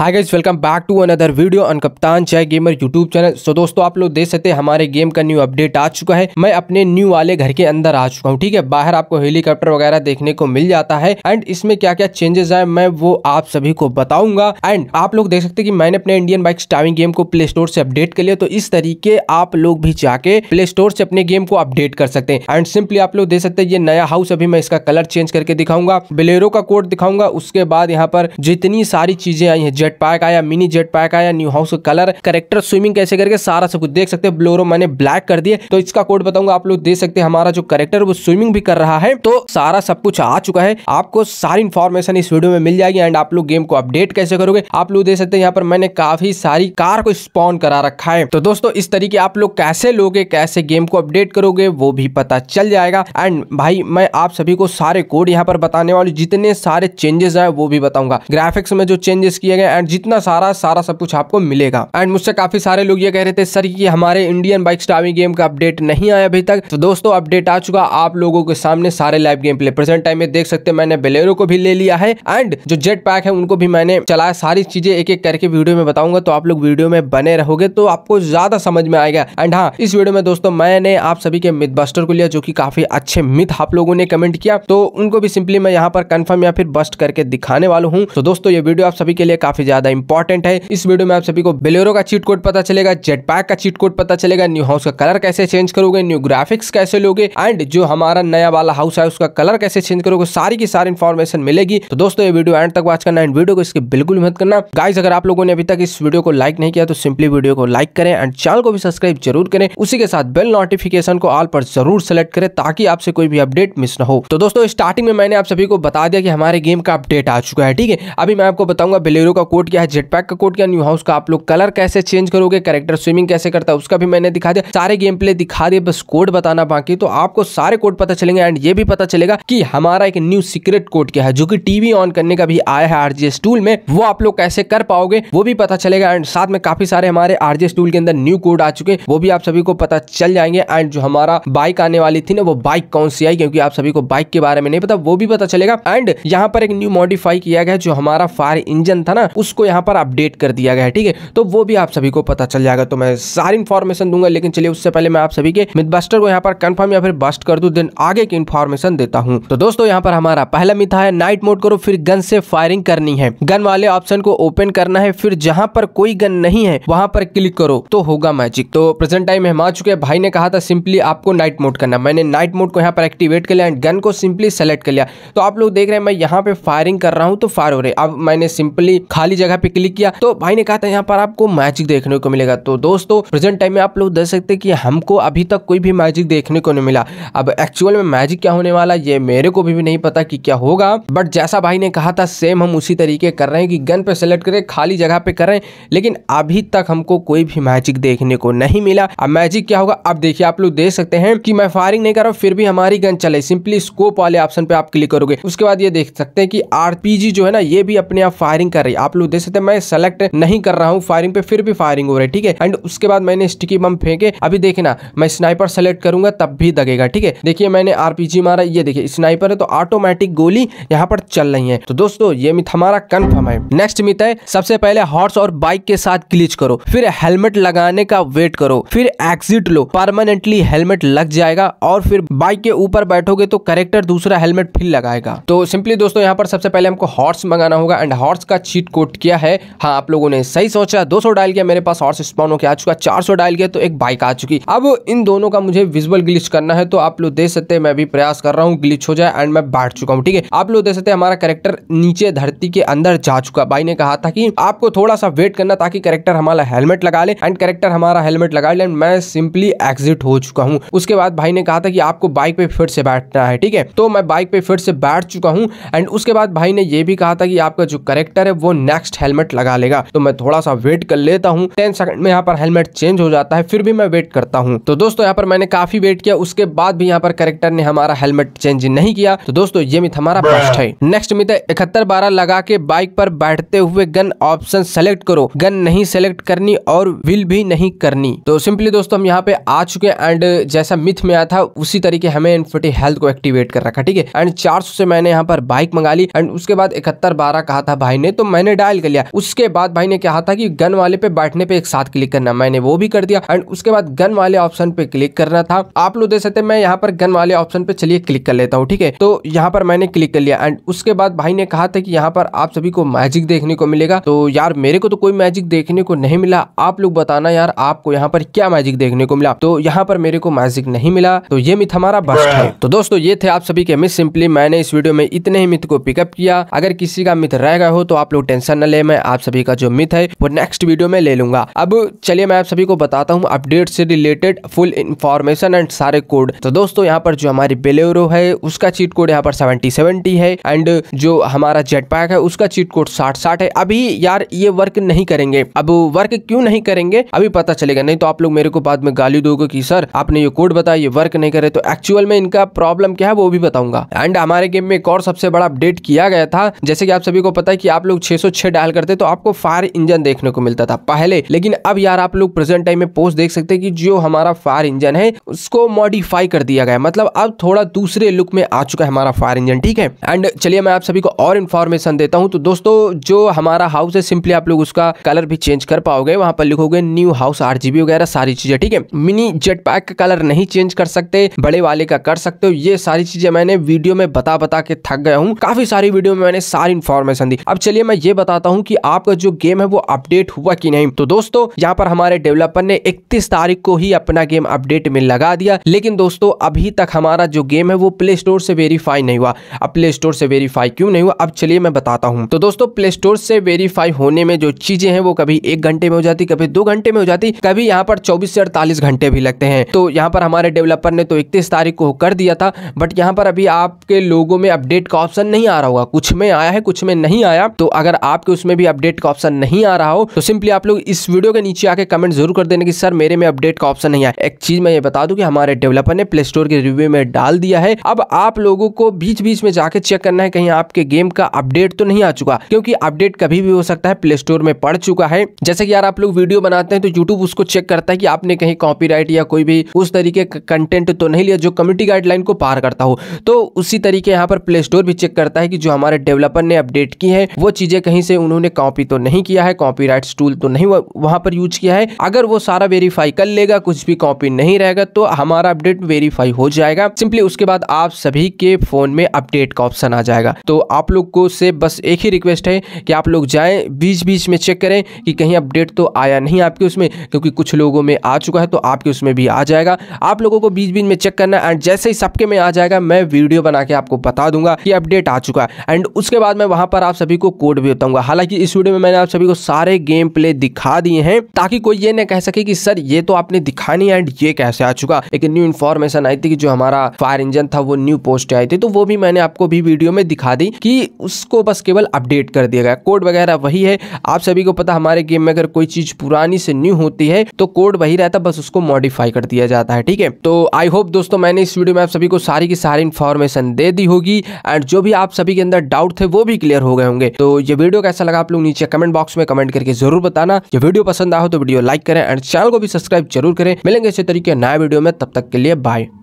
hi guys welcome back to another video on Kaptan Jay gamer YouTube channel so दोस्तों आप लोग देख सकते हैं हमारे गेम का न्यू अपडेट आ चुका है मैं अपने न्यू वाले घर के अंदर आ चुका हूँ ठीक है बाहर आपको हेलीकॉप्टर वगैरह देखने को मिल जाता है एंड इसमें क्या क्या चेंजेस आए मैं वो आप सभी को बताऊंगा एंड आप लोग देख सकते हैं कि मैंने अपने इंडियन बाइक स्टाविंग गेम को प्ले स्टोर से अपडेट कर लिया तो इस तरीके आप लोग भी जाके प्ले स्टोर से अपने गेम को अपडेट कर सकते हैं एंड सिंपली आप लोग देख सकते हैं ये नया हाउस अभी मैं इसका कलर चेंज करके दिखाऊंगा बिलेरो का कोड दिखाऊंगा उसके बाद यहाँ पर जितनी सारी चीजें आई है जेट पैक आया मिनी जेट पैक आया न्यू हाउस का कलर करेक्टर स्विमिंग कैसे करके सारा सब कुछ देख सकते हैं ब्लोरो मैंने ब्लैक कर दिया तो इसका कोड बताऊंगा आप लोग दे सकते हैं हमारा जो करेक्टर वो स्विमिंग भी कर रहा है तो सारा सब कुछ आ चुका है आपको सारी इन्फॉर्मेशन इस वीडियो में मिल जाएगी एंड आप लोग गेम को अपडेट कैसे करोगे आप लोग दे सकते हैं यहाँ पर मैंने काफी सारी कार को स्पॉन करा रखा है तो दोस्तों इस तरीके आप लोग कैसे लोगे कैसे गेम को अपडेट करोगे वो भी पता चल जाएगा एंड भाई मैं आप सभी को सारे कोड यहाँ पर बताने वाली जितने सारे चेंजेस है वो भी बताऊंगा ग्राफिक्स में जो चेंजेस किए गए एंड जितना सारा सारा सब कुछ आपको मिलेगा एंड मुझसे काफी सारे लोग ये कह रहे थे सर कि हमारे इंडियन बाइक स्टाविंग गेम का अपडेट नहीं आया अभी तक तो दोस्तों अपडेट आ चुका आप लोगों के सामने सारे live game play present time में देख सकते मैंने बेलेरो को भी ले लिया है एंड जो जेट पैक है उनको भी मैंने चलाया सारी चीजें एक एक करके वीडियो में बताऊंगा तो आप लोग वीडियो में बने रहोगे तो आपको ज्यादा समझ में आएगा एंड हाँ इस वीडियो में दोस्तों मैंने आप सभी के मिथ बस्टर को लिया जो की काफी अच्छे मिथ आप लोगों ने कमेंट किया तो उनको भी सिंपली मैं यहाँ पर कंफर्म या फिर बस्ट करके दिखाने वाला हूँ तो दोस्तों ये वीडियो आप सभी के लिए काफी काफी ज्यादा इंपॉर्टेंट है इस वीडियो में आप सभी को बेलेरो का चीट कोड पता चलेगा जेट पैक का चीट कोड पता चलेगा न्यू हाउस का कलर कैसे चेंज करोगे न्यू ग्राफिक्स कैसे लोगे एंड जो हमारा नया वाला हाउस है उसका कलर कैसे चेंज करोगे सारी की सारी इन्फॉर्मेशन मिलेगी तो दोस्तों ये वीडियो एंड तक वॉच करना एंड वीडियो को इसके बिल्कुल मत करना गाइज अगर आप लोगों ने अभी तक इस वीडियो को लाइक नहीं किया तो सिंपली वीडियो को लाइक करें एंड चैनल को भी सब्सक्राइब जरूर करें उसी के साथ बेल नोटिफिकेशन को ऑल पर जरूर सेलेक्ट करें ताकि आपसे कोई भी अपडेट मिस न हो तो दोस्तों स्टार्टिंग में मैंने आप सभी को बता दिया कि हमारे गेम का अपडेट आ चुका है ठीक है अभी मैं आपको बताऊंगा बिलेरो का कोड क्या है जेटपैक का कोड क्या न्यू हाउस का आप लोग कलर कैसे चेंज करोगे करेक्टर स्विमिंग कैसे करता है उसका भी मैंने दिखा दिया सारे गेम प्ले दिखा दिए बस कोड बताना बाकी तो आपको सारे कोड पता चलेंगे एंड ये भी पता चलेगा कि हमारा एक न्यू सीक्रेट कोड क्या है जो कि टीवी ऑन करने का भी आया है आरजीएस टूल में वो आप लोग कैसे कर पाओगे वो भी पता चलेगा एंड साथ में काफी सारे हमारे आरजीएस टूल के अंदर न्यू कोड आ चुके वो भी आप सभी को पता चल जाएंगे एंड जो हमारा बाइक आने वाली थी ना वो बाइक कौन सी आई क्योंकि आप सभी को बाइक के बारे में नहीं पता वो भी पता चलेगा एंड यहाँ पर एक न्यू मॉडिफाई किया गया जो हमारा फायर इंजन था ना उसको यहाँ पर अपडेट कर दिया गया है ठीक है तो वो भी आप सभी को पता चल जाएगा तो मैं सारी इन्फॉर्मेशन दूंगा लेकिन चलिए उससे पहले मैं आप सभी के मिथबस्टर को यहाँ पर कंफर्म या फिर बस्ट कर दूँ देन आगे की इन्फॉर्मेशन देता हूँ तो दोस्तों यहाँ पर हमारा पहला मिथा है नाइट मोड करो फिर गन से फायरिंग करनी है गन वाले ऑप्शन को ओपन करना है फिर जहाँ पर कोई गन नहीं है वहाँ पर क्लिक करो तो होगा मैजिक तो प्रेजेंट टाइम हम आ चुके हैं भाई ने कहा था सिंपली आपको नाइट मोड करना मैंने नाइट मोड को यहाँ पर एक्टिवेट कर लिया एंड गन को सिंपली सेलेक्ट कर लिया तो आप लोग देख रहे हैं मैं यहाँ पे फायरिंग कर रहा हूँ तो फायर हो रही अब मैंने सिंपली खाली खाली जगह पे क्लिक किया तो भाई ने कहा था यहाँ पर आपको मैजिक देखने को मिलेगा तो दोस्तों प्रेजेंट टाइम में आप लोग देख सकते हैं कि हमको अभी तक कोई भी मैजिक देखने को नहीं मिला अब एक्चुअल में मैजिक क्या होने वाला ये मेरे को भी, भी नहीं पता कि क्या होगा बट जैसा भाई ने कहा था सेम हम उसी तरीके कर रहे हैं कि गन पे सेलेक्ट करें खाली जगह पे करें लेकिन अभी तक हमको कोई भी मैजिक देखने को नहीं मिला अब मैजिक क्या होगा अब देखिए आप लोग देख सकते हैं कि मैं फायरिंग नहीं कर रहा हूँ फिर भी हमारी गन चले सिंपली स्कोप वाले ऑप्शन पे आप क्लिक करोगे उसके बाद ये देख सकते हैं कि आरपीजी जो है ना ये भी अपने आप फायरिंग कर रही है आप क्लू दे सकते मैं सेलेक्ट नहीं कर रहा हूँ फायरिंग पे फिर भी फायरिंग हो रही है ठीक है एंड उसके बाद मैंने स्टिकी बम फेंके अभी देखना मैं स्नाइपर सेलेक्ट करूंगा तब भी दगेगा ठीक है देखिए मैंने आरपीजी मारा ये देखिए स्नाइपर है तो ऑटोमेटिक गोली यहाँ पर चल रही है तो दोस्तों ये मिथ हमारा कन्फर्म है नेक्स्ट मिथ है सबसे पहले हॉर्स और बाइक के साथ क्लिच करो फिर हेलमेट लगाने का वेट करो फिर एक्सिट लो परमानेंटली हेलमेट लग जाएगा और फिर बाइक के ऊपर बैठोगे तो करेक्टर दूसरा हेलमेट फिर लगाएगा तो सिंपली दोस्तों यहाँ पर सबसे पहले हमको हॉर्स मंगाना होगा एंड हॉर्स का चीट कोड वोट किया है हाँ आप लोगों ने सही सोचा 200 डायल किया मेरे पास और स्पॉन होकर आ चुका 400 डायल किया तो एक बाइक आ चुकी अब इन दोनों का मुझे विजुअल ग्लिच करना है तो आप लोग देख सकते हैं मैं भी प्रयास कर रहा हूँ ग्लिच हो जाए एंड मैं बैठ चुका हूँ ठीक है आप लोग देख सकते हैं हमारा करेक्टर नीचे धरती के अंदर जा चुका भाई ने कहा था कि आपको थोड़ा सा वेट करना ताकि करेक्टर हमारा हेलमेट लगा ले एंड करेक्टर हमारा हेलमेट लगा ले एंड मैं सिंपली एग्जिट हो चुका हूँ उसके बाद भाई ने कहा था कि आपको बाइक पे फिर से बैठना है ठीक है तो मैं बाइक पे फिर से बैठ चुका हूँ एंड उसके बाद भाई ने यह भी कहा था कि आपका जो करेक्टर है वो नेक्स्ट नेक्स्ट हेलमेट लगा लेगा तो मैं थोड़ा सा वेट कर लेता हूँ टेन सेकंड में यहाँ पर हेलमेट चेंज हो जाता है फिर भी मैं वेट करता हूँ तो दोस्तों यहाँ पर मैंने काफी वेट किया उसके बाद भी यहाँ पर करेक्टर ने हमारा हेलमेट चेंज नहीं किया तो दोस्तों ये मिथ हमारा बेस्ट है नेक्स्ट मिथ इकहत्तर बारह लगा के बाइक पर बैठते हुए गन ऑप्शन सेलेक्ट करो गन नहीं सेलेक्ट करनी और विल भी नहीं करनी तो सिंपली दोस्तों हम यहाँ पे आ चुके हैं एंड जैसा मिथ में आया था उसी तरीके हमें इनफिटी हेल्थ को एक्टिवेट कर रखा ठीक है एंड 400 से मैंने यहाँ पर बाइक मंगा ली एंड उसके बाद इकहत्तर बारह कहा था भाई ने तो मैंने डाल डायल कर लिया उसके बाद भाई ने कहा था कि गन वाले पे बैठने पे एक साथ क्लिक करना मैंने वो भी कर दिया एंड उसके बाद गन वाले ऑप्शन पे क्लिक करना था आप लोग देख सकते मैं यहाँ पर गन वाले ऑप्शन पे चलिए क्लिक कर लेता हूँ ठीक है तो यहाँ पर मैंने क्लिक कर लिया एंड उसके बाद भाई ने कहा था कि यहाँ पर आप सभी को मैजिक देखने को मिलेगा तो यार मेरे को तो कोई मैजिक देखने को नहीं मिला आप लोग बताना यार आपको यहाँ पर क्या मैजिक देखने को मिला तो यहाँ पर मेरे को मैजिक नहीं मिला तो ये मिथ हमारा बस्ट है तो दोस्तों ये थे आप सभी के मिथ सिंपली मैंने इस वीडियो में इतने ही मिथ को पिकअप किया अगर किसी का मिथ रह गए हो तो आप लोग टेंशन ऐसा न ले मैं आप सभी का जो मिथ है वो नेक्स्ट वीडियो में ले लूंगा अब चलिए मैं आप सभी को बताता हूँ अपडेट से रिलेटेड फुल इन्फॉर्मेशन एंड सारे कोड तो दोस्तों यहाँ पर जो हमारी बेलेरो है उसका चीट कोड यहाँ पर सेवेंटी सेवेंटी है एंड जो हमारा जेट पैक है उसका चीट कोड साठ साठ है अभी यार ये वर्क नहीं करेंगे अब वर्क क्यों नहीं करेंगे अभी पता चलेगा नहीं तो आप लोग मेरे को बाद में गाली दोगे की सर आपने ये कोड बताया ये वर्क नहीं करे तो एक्चुअल में इनका प्रॉब्लम क्या है वो भी बताऊंगा एंड हमारे गेम में एक और सबसे बड़ा अपडेट किया गया था जैसे कि आप सभी को पता है कि आप लोग पीछे डायल करते तो आपको फायर इंजन देखने को मिलता था पहले लेकिन अब यार आप लोग प्रेजेंट टाइम में पोस्ट देख सकते हैं कि जो हमारा फायर इंजन है उसको मॉडिफाई कर दिया गया मतलब अब थोड़ा दूसरे लुक में आ चुका है हमारा फायर इंजन ठीक है एंड चलिए मैं आप सभी को और इन्फॉर्मेशन देता हूँ तो दोस्तों जो हमारा हाउस है सिंपली आप लोग उसका कलर भी चेंज कर पाओगे वहां पर लिखोगे न्यू हाउस आर वगैरह सारी चीजें ठीक है मिनी जेट पैक का कलर नहीं चेंज कर सकते बड़े वाले का कर सकते हो ये सारी चीजें मैंने वीडियो में बता बता के थक गया हूँ काफी सारी वीडियो में मैंने सारी इन्फॉर्मेशन दी अब चलिए मैं ये बता बताता हूँ कि आपका जो गेम है वो अपडेट हुआ कि नहीं तो दोस्तों यहाँ पर हमारे डेवलपर ने इकतीस तारीख को ही अपना गेम अपडेट में लगा दिया लेकिन दोस्तों अभी तक हमारा जो गेम है वो प्ले स्टोर से वेरीफाई नहीं हुआ अब प्ले स्टोर से वेरीफाई क्यों नहीं हुआ अब चलिए मैं बताता हूँ तो दोस्तों प्ले स्टोर से वेरीफाई होने में जो चीजें हैं वो कभी एक घंटे में हो जाती कभी दो घंटे में हो जाती कभी यहाँ पर चौबीस से अड़तालीस घंटे भी लगते हैं तो यहाँ पर हमारे डेवलपर ने तो इकतीस तारीख को कर दिया था बट यहाँ पर अभी आपके लोगों में अपडेट का ऑप्शन नहीं आ रहा होगा कुछ में आया है कुछ में नहीं आया तो अगर आप आपके उसमें भी अपडेट का ऑप्शन नहीं आ रहा हो तो सिंपली आप लोग इस वीडियो के नीचे आके कमेंट जरूर कर देने की सर मेरे में अपडेट का ऑप्शन नहीं आया एक चीज मैं ये बता दू की हमारे डेवलपर ने प्ले स्टोर के रिव्यू में डाल दिया है अब आप लोगों को बीच बीच में जाके चेक करना है कहीं आपके गेम का अपडेट तो नहीं आ चुका क्योंकि अपडेट कभी भी हो सकता है प्ले स्टोर में पड़ चुका है जैसे कि यार आप लोग वीडियो बनाते हैं तो यूट्यूब उसको चेक करता है कि आपने कहीं कॉपीराइट या कोई भी उस तरीके का कंटेंट तो नहीं लिया जो कम्युनिटी गाइडलाइन को पार करता हो तो उसी तरीके यहाँ पर प्ले स्टोर भी चेक करता है कि जो हमारे डेवलपर ने अपडेट की है वो चीजें कहीं से उन्होंने कॉपी तो नहीं किया है राइट टूल तो नहीं वहां पर यूज किया है अगर वो सारा वेरीफाई कर लेगा कुछ भी कॉपी नहीं रहेगा तो हमारा अपडेट वेरीफाई हो जाएगा सिंपली उसके बाद आप सभी के फोन में अपडेट का ऑप्शन आ जाएगा तो आप लोग को से बस एक ही रिक्वेस्ट है कि आप लोग जाए बीच बीच में चेक करें कि कहीं अपडेट तो आया नहीं आपके उसमें क्योंकि कुछ लोगों में आ चुका है तो आपके उसमें भी आ जाएगा आप लोगों को बीच बीच में चेक करना एंड जैसे ही सबके में आ जाएगा मैं वीडियो बना के आपको बता दूंगा कि अपडेट आ चुका है एंड उसके बाद मैं वहां पर आप सभी को कोड भी बताऊंगा होगा हालांकि इस वीडियो में मैंने आप सभी को सारे गेम प्ले दिखा दिए हैं ताकि कोई ये ना कह सके कि सर ये तो आपने दिखा नहीं एंड ये कैसे आ चुका एक न्यू इन्फॉर्मेशन आई थी कि जो हमारा फायर इंजन था वो न्यू पोस्ट आई थी तो वो भी मैंने आपको भी वीडियो में दिखा दी कि उसको बस केवल अपडेट कर दिया गया कोड वगैरह वही है आप सभी को पता हमारे गेम में अगर कोई चीज पुरानी से न्यू होती है तो कोड वही रहता बस उसको मॉडिफाई कर दिया जाता है ठीक है तो आई होप दोस्तों मैंने इस वीडियो में आप सभी को सारी की सारी इन्फॉर्मेशन दे दी होगी एंड जो भी आप सभी के अंदर डाउट थे वो भी क्लियर हो गए होंगे तो ये वीडियो कैसा लगा आप लोग नीचे कमेंट बॉक्स में कमेंट करके जरूर बताना जो वीडियो पसंद आओ तो वीडियो लाइक करें एंड चैनल को भी सब्सक्राइब जरूर करें मिलेंगे इसी तरीके नया वीडियो में तब तक के लिए बाय